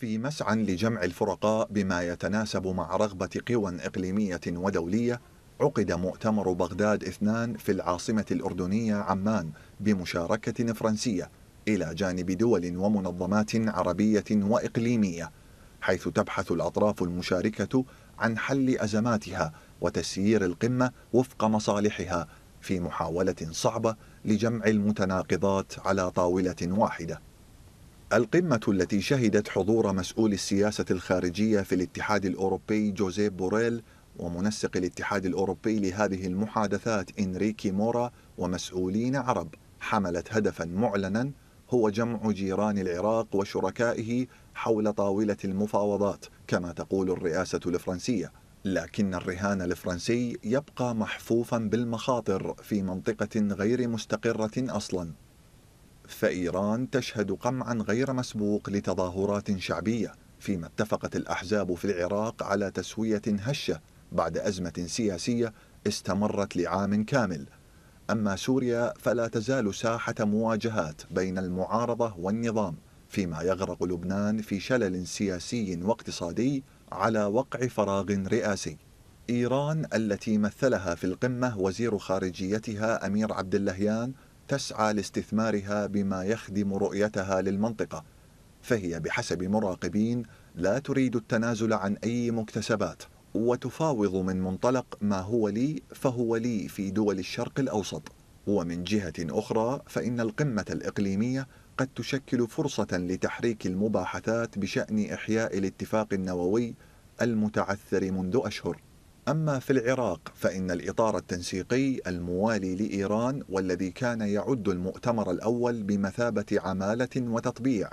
في مسعى لجمع الفرقاء بما يتناسب مع رغبة قوى إقليمية ودولية عقد مؤتمر بغداد اثنان في العاصمة الأردنية عمان بمشاركة فرنسية إلى جانب دول ومنظمات عربية وإقليمية حيث تبحث الأطراف المشاركة عن حل أزماتها وتسيير القمة وفق مصالحها في محاولة صعبة لجمع المتناقضات على طاولة واحدة القمة التي شهدت حضور مسؤول السياسة الخارجية في الاتحاد الأوروبي جوزيف بوريل ومنسق الاتحاد الأوروبي لهذه المحادثات إنريكي مورا ومسؤولين عرب حملت هدفا معلنا هو جمع جيران العراق وشركائه حول طاولة المفاوضات كما تقول الرئاسة الفرنسية لكن الرهان الفرنسي يبقى محفوفا بالمخاطر في منطقة غير مستقرة أصلاً فإيران تشهد قمعا غير مسبوق لتظاهرات شعبية فيما اتفقت الأحزاب في العراق على تسوية هشة بعد أزمة سياسية استمرت لعام كامل أما سوريا فلا تزال ساحة مواجهات بين المعارضة والنظام فيما يغرق لبنان في شلل سياسي واقتصادي على وقع فراغ رئاسي إيران التي مثلها في القمة وزير خارجيتها أمير عبد اللهيان تسعى لاستثمارها بما يخدم رؤيتها للمنطقة فهي بحسب مراقبين لا تريد التنازل عن أي مكتسبات وتفاوض من منطلق ما هو لي فهو لي في دول الشرق الأوسط ومن جهة أخرى فإن القمة الإقليمية قد تشكل فرصة لتحريك المباحثات بشأن إحياء الاتفاق النووي المتعثر منذ أشهر أما في العراق فإن الإطار التنسيقي الموالي لإيران والذي كان يعد المؤتمر الأول بمثابة عمالة وتطبيع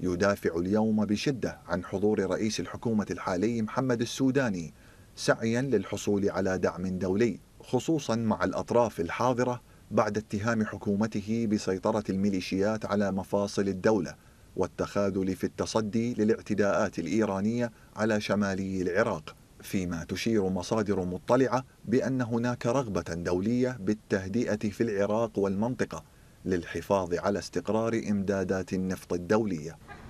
يدافع اليوم بشدة عن حضور رئيس الحكومة الحالي محمد السوداني سعيا للحصول على دعم دولي خصوصا مع الأطراف الحاضرة بعد اتهام حكومته بسيطرة الميليشيات على مفاصل الدولة والتخاذل في التصدي للاعتداءات الإيرانية على شمالي العراق فيما تشير مصادر مطلعة بأن هناك رغبة دولية بالتهدئة في العراق والمنطقة للحفاظ على استقرار إمدادات النفط الدولية